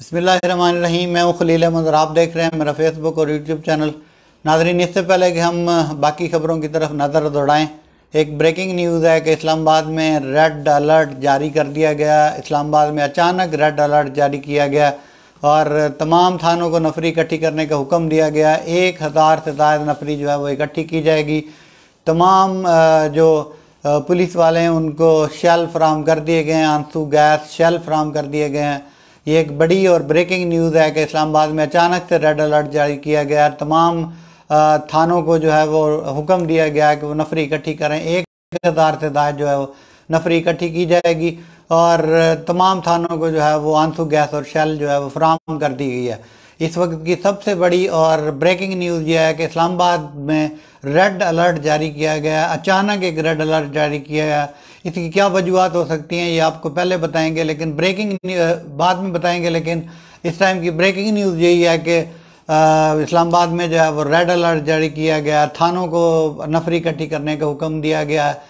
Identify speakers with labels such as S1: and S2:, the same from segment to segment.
S1: बसमीम मैं खलील अहमद और आप देख रहे हैं मेरा फेसबुक और यूट्यूब चैनल नाजरीन इससे पहले कि हम बाकी खबरों की तरफ नज़र दौड़ाएँ एक ब्रेकिंग न्यूज़ है कि इस्लामाबाद में रेड अलर्ट जारी कर दिया गया इस्लामाबाद में अचानक रेड अलर्ट जारी किया गया और तमाम थानों को नफरी इकट्ठी करने का हुक्म दिया गया एक हज़ार से ज़्यादा नफरी जो है वो इकट्ठी की जाएगी तमाम जो पुलिस वाले हैं उनको शेल फ्राहम कर दिए गए हैं आंसू गैस शेल फ्राहम कर दिए गए हैं ये एक बड़ी और ब्रेकिंग न्यूज़ है कि इस्लामाबाद में अचानक से रेड अलर्ट जारी किया गया तमाम थानों को जो है वो हुक्म दिया गया कि वो नफरी इकट्ठी करें एक हज़ार से ज़्यादा जो है वो नफरी इकट्ठी की जाएगी और तमाम थानों को जो है वो आंसू गैस और शैल जो है वो फ्राहम कर दी गई है इस वक्त की सबसे बड़ी और ब्रेकिंग न्यूज़ यह है कि इस्लामाबाद में रेड अलर्ट जारी किया गया अचानक एक रेड अलर्ट जारी किया गया इसकी क्या वजूहत हो सकती हैं ये आपको पहले बताएंगे लेकिन ब्रेकिंग बाद में बताएंगे लेकिन इस टाइम की ब्रेकिंग न्यूज़ यही है कि इस्लामाबाद में जो है वो रेड अलर्ट जारी किया गया थानों को नफरी इकट्ठी करने का हुक्म दिया गया है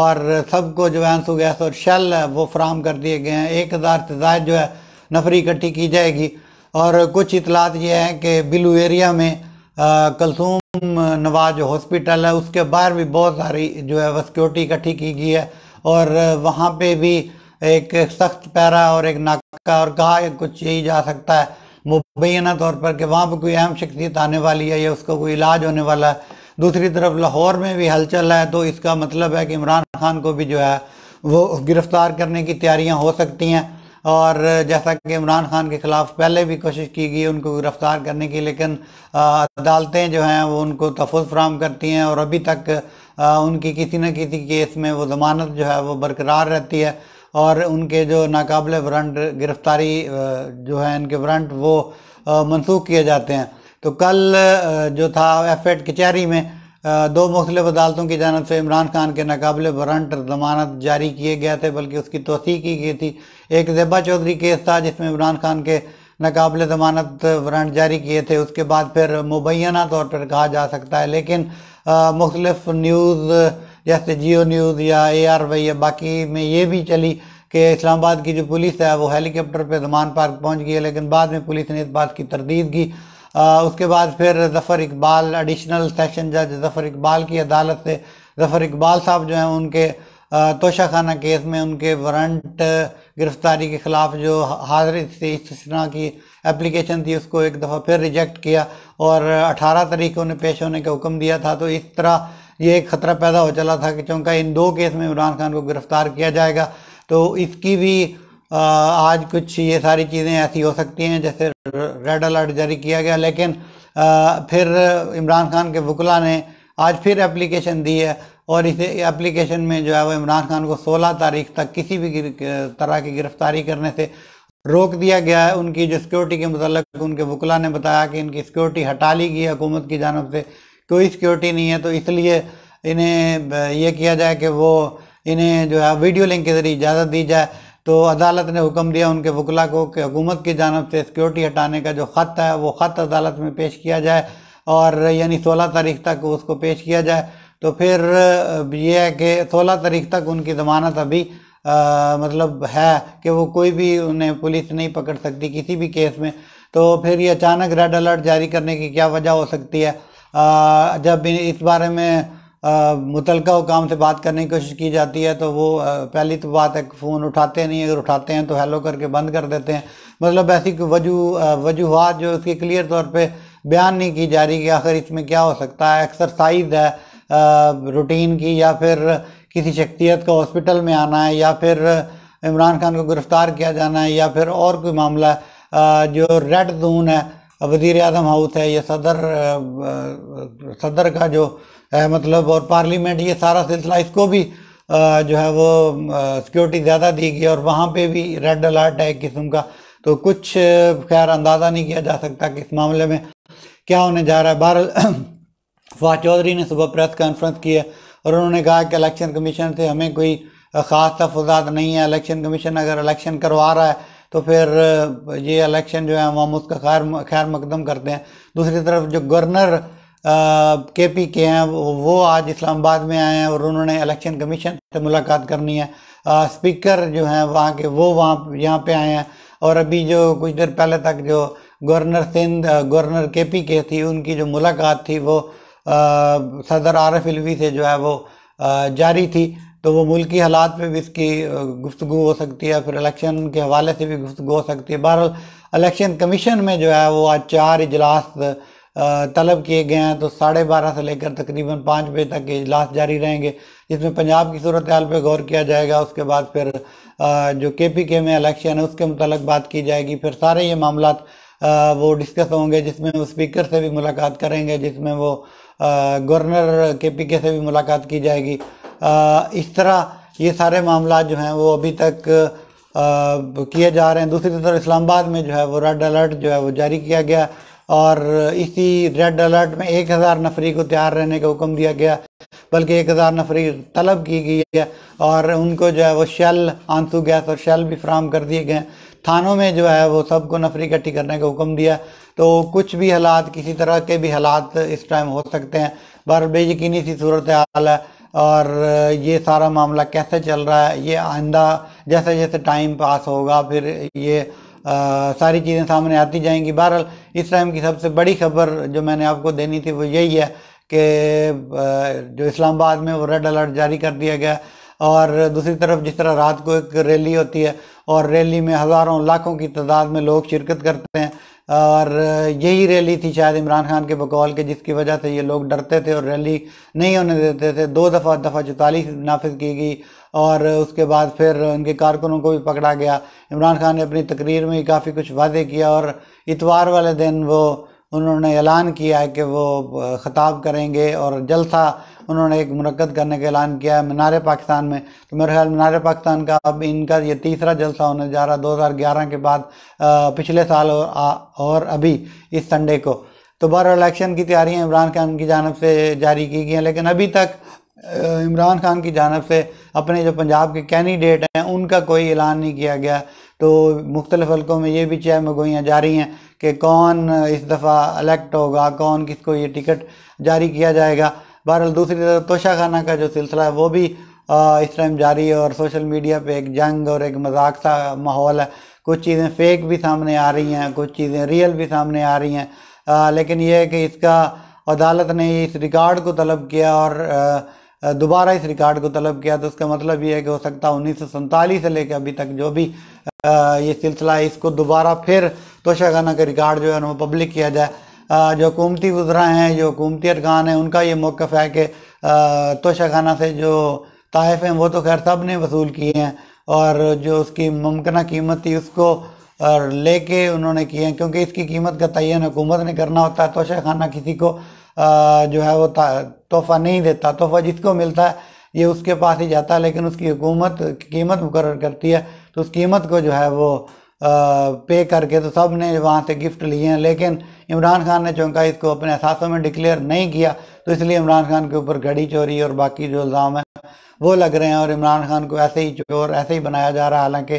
S1: और सबको जो है आंसू गैस और शल है वो फ्राहम कर दिए गए हैं एक हज़ार से जायद जो है नफरी इकट्ठी की जाएगी और कुछ इतलात ये हैं कि बिलू एरिया में कलसूम नवाज हॉस्पिटल है उसके बाहर भी बहुत सारी जो है वह सिक्योरिटी इकट्ठी की गई है और वहाँ पे भी एक सख्त पैरा और एक नाका और कहा कुछ यही जा सकता है मुबैना तौर पर कि वहाँ पर कोई अहम शख्सियत आने वाली है या उसका कोई इलाज होने वाला है दूसरी तरफ लाहौर में भी हलचल है तो इसका मतलब है कि इमरान खान को भी जो है वो गिरफ़्तार करने की तैयारियाँ हो सकती हैं और जैसा कि इमरान खान के ख़िलाफ़ पहले भी कोशिश की गई उनको गिरफ़्तार करने की लेकिन अदालतें जो हैं वो उनको तहफ़ फ्राहम करती हैं और अभी तक उनकी किसी न किसी केस में वो ज़मानत जो है वो बरकरार रहती है और उनके जो नाकबले वारंट गिरफ़्तारी जो है इनके वारंट वो मनसूख किए जाते हैं तो कल जो था एफ एड कचहरी में दो मुख्तलिफ अदालतों की जानब से इमरान खान के नाकबले वारंट जमानत जारी किए गए थे बल्कि उसकी तोसी की गई थी एक जेबा चौधरी केस था जिसमें इमरान खान के नाकबले ज़मानत वारंट जारी किए थे उसके बाद फिर मुबैना तौर पर कहा जा सकता है लेकिन मुख्तलफ न्यूज़ जैसे जियो न्यूज़ या ए आर वाई या बाकी में ये भी चली कि इस्लामाबाद की जो पुलिस है वो हेलीकॉप्टर पर जमान पार्क पहुँच गई है लेकिन बाद में पुलिस ने इस बात की तरदीद की आ, उसके बाद फिर जफ़र इकबाल एडिशनल सेशन जज जफ़र इकबाल की अदालत से जफ़र इकबाल साहब जो हैं उनके तोशाखाना केस में उनके वारंट गिरफ्तारी के ख़िलाफ़ जो हाजिर से इस्तना की एप्लीकेशन थी उसको एक दफ़ा फिर रिजेक्ट किया और अठारह तारीख को उन्हें पेश होने का हुक्म दिया था तो इस तरह ये एक ख़तरा पैदा हो चला था कि चूँकि इन दो केस में इमरान खान को गिरफ़्तार किया जाएगा तो इसकी भी आज कुछ ये सारी चीज़ें ऐसी हो सकती हैं जैसे रेड अलर्ट जारी किया गया लेकिन फिर इमरान खान के वकला ने आज फिर एप्लीकेशन दी है और इस एप्लीकेशन में जो है वो इमरान खान को 16 तारीख तक किसी भी तरह की गिरफ्तारी करने से रोक दिया गया है उनकी जो सिक्योरिटी के मतलब उनके वकला ने बताया कि इनकी सिक्योरिटी हटा ली गई हुकूमत की जानब से कोई सिक्योरिटी नहीं है तो इसलिए इन्हें यह किया जाए कि वो इन्हें जो है वीडियो लिंक के ज़रिए इजाज़त दी जाए तो अदालत ने हुक्म दिया उनके वकला को कि हुकूमत की जानब से सिक्योरिटी हटाने का जो ख़त है वो ख़त अदालत में पेश किया जाए और यानी सोलह तारीख तक उसको पेश किया जाए तो फिर ये है कि सोलह तारीख तक उनकी ज़मानत अभी आ, मतलब है कि वो कोई भी उन्हें पुलिस नहीं पकड़ सकती किसी भी केस में तो फिर ये अचानक रेड अलर्ट जारी करने की क्या वजह हो सकती है आ, जब इस बारे में मुतल हुकाम से बात करने की कोशिश की जाती है तो वो पहली तो बात है फ़ोन उठाते नहीं अगर उठाते हैं तो हेलो करके बंद कर देते हैं मतलब ऐसी वजू वजूहत जो उसकी क्लियर तौर पर बयान नहीं की जा रही कि आखिर इसमें क्या हो सकता है एक्सरसाइज है रूटीन की या फिर किसी शख्सियत का हॉस्पिटल में आना है या फिर इमरान खान को गिरफ़्तार किया जाना है या फिर और कोई मामला जो रेड जोन है वजीर अजम हाउस है या सदर सदर का जो है मतलब और पार्लियामेंट ये सारा सिलसिला इसको भी जो है वो सिक्योरिटी ज़्यादा दी गई और वहाँ पे भी रेड अलर्ट है एक किस्म का तो कुछ खैर अंदाज़ा नहीं किया जा सकता कि इस मामले में क्या होने जा रहा है बहरल फवाद चौधरी ने सुबह प्रेस कॉन्फ्रेंस की है और उन्होंने कहा कि इलेक्शन कमीशन से हमें कोई ख़ास तफजात नहीं है इलेक्शन कमीशन अगर इलेक्शन करवा रहा है तो फिर ये इलेक्शन जो है हम उसका खैर खैर मकदम करते हैं दूसरी तरफ जो गवर्नर के पी के हैं वो आज इस्लामाबाद में आए हैं और उन्होंने इलेक्शन कमीशन से मुलाकात करनी है आ, स्पीकर जो हैं वहाँ के वो वहाँ यहाँ पे आए हैं और अभी जो कुछ देर पहले तक जो governor Sindh governor K P K थी उनकी जो मुलाकात थी वो सदर आरफ इलवी से जो है वो जारी थी तो वो मुल्की हालात पे भी इसकी गुफ्तु हो सकती है फिर इलेक्शन के हवाले से भी गुफ्तु हो सकती है बहरहाल इलेक्शन कमीशन में जो है वो आज चार इजलास तलब किए गए हैं तो साढ़े बारह से लेकर तकरीबन पाँच बजे तक के इजलास जारी रहेंगे जिसमें पंजाब की सूरत हाल पर गौर किया जाएगा उसके बाद फिर जो के पी के में इलेक्शन है उसके मतलब बात की जाएगी फिर सारे ये मामला वो डिस्कस होंगे जिसमें वो स्पीकर से भी मुलाकात करेंगे जिसमें वो गवर्नर के पी के से भी मुलाकात की जाएगी इस तरह ये सारे मामला जो हैं वो अभी तक किए जा रहे हैं दूसरी तरफ इस्लामाबाद में जो है वो रेड अलर्ट जो है वो जारी किया गया और इसी रेड अलर्ट में एक हज़ार नफरी को तैयार रहने का हुक्म दिया गया बल्कि एक हज़ार नफरी तलब की गई है और उनको जो है वो शेल आंसू गैस और शेल भी फ्राहम कर दिए गए हैं थानों में जो है वो सबको नफरी इकट्ठी करने का हुक्म दिया तो कुछ भी हालात किसी तरह के भी हालात इस टाइम हो सकते हैं बहर बेयकीनी सी सूरत हाल है और ये सारा मामला कैसे चल रहा है ये आइंदा जैसे जैसे टाइम पास होगा फिर ये आ, सारी चीज़ें सामने आती जाएंगी बहरहाल इस टाइम की सबसे बड़ी खबर जो मैंने आपको देनी थी वो यही है कि जो इस्लामाबाद में वो रेड अलर्ट जारी कर दिया गया और दूसरी तरफ जिस तरह रात को एक रैली होती है और रैली में हज़ारों लाखों की तादाद में लोग शिरकत करते हैं और यही रैली थी शायद इमरान खान के बकौल के जिसकी वजह से ये लोग डरते थे और रैली नहीं होने देते थे दो दफ़ा दफ़ा चौतालीस नाफिज की गई और उसके बाद फिर उनके कारकुनों को भी पकड़ा गया इमरान खान ने अपनी तकरीर में ही काफ़ी कुछ वादे किया और इतवार वाले दिन वो उन्होंने ऐलान किया है कि वो ख़ताब करेंगे और जलसा उन्होंने एक मुनद करने का ऐलान किया है मीनार पाकिस्तान में तो मेरे ख्याल मीनार पाकिस्तान का अब इनका ये तीसरा जलसा होने जा रहा है दो के बाद पिछले साल और, आ, और अभी इस संडे को तो बार इलेक्शन की तैयारियाँ इमरान खान की जानब से जारी की गई हैं लेकिन अभी तक इमरान खान की जानब से अपने जो पंजाब के कैंडिडेट हैं उनका कोई ऐलान नहीं किया गया तो मुख्तलिफ हल्कों में ये भी चय मगोइयाँ जारी हैं कि कौन इस दफ़ा इलेक्ट होगा कौन किसको ये टिकट जारी किया जाएगा बहरहाल दूसरी तरफ तोशा खाना का जो सिलसिला है वो भी इस टाइम जारी है और सोशल मीडिया पे एक जंग और एक मजाक सा माहौल है कुछ चीज़ें फेक भी सामने आ रही हैं कुछ चीज़ें रियल भी सामने आ रही हैं लेकिन यह है कि इसका अदालत ने इस रिकॉर्ड को तलब किया और दोबारा इस रिकॉर्ड को तलब किया तो उसका मतलब ये है कि हो सकता है उन्नीस से लेकर अभी तक जो भी आ, ये सिलसिला है इसको दोबारा फिर तोशाखाना का रिकॉर्ड जो है वो पब्लिक किया जाए जो हुकूमती वज्रा हैं जो हुकूमती अरकान हैं उनका ये मौक़ है कि तोशा खाना से जो तहफ़ हैं वो तो खैर सब ने वसूल किए हैं और जो उसकी मुमकिन कीमत थी उसको और लेके उन्होंने किए हैं क्योंकि इसकी कीमत का तयन हुकूमत ने करना होता है तोशा खाना किसी को जो है वो तोहफ़ा नहीं देता तोहफ़ा जिसको मिलता है ये उसके पास ही जाता है लेकिन उसकी हुकूमत कीमत मुकर करती है तो उस कीमत को जो है वो पे करके तो सब ने वहाँ से गिफ्ट लिए हैं लेकिन इमरान खान ने चौंका इसको अपने अहसासों में डिक्लेयर नहीं किया तो इसलिए इमरान खान के ऊपर घड़ी चोरी और बाकी जो इल्ज़ाम है वो लग रहे हैं और इमरान खान को ऐसे ही चोर ऐसे ही बनाया जा रहा है हालांकि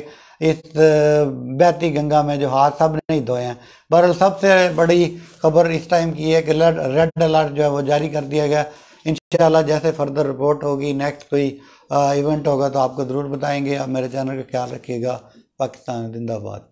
S1: इस बहती गंगा में जो हाथ सब नहीं धोए हैं पर सबसे बड़ी खबर इस टाइम की है कि रेड अलर्ट जो है वो जारी कर दिया गया इन जैसे फर्दर रिपोर्ट होगी नेक्स्ट कोई इवेंट होगा तो आपको ज़रूर बताएंगे आप मेरे चैनल का ख्याल रखिएगा पाकिस्तान जिंदाबाद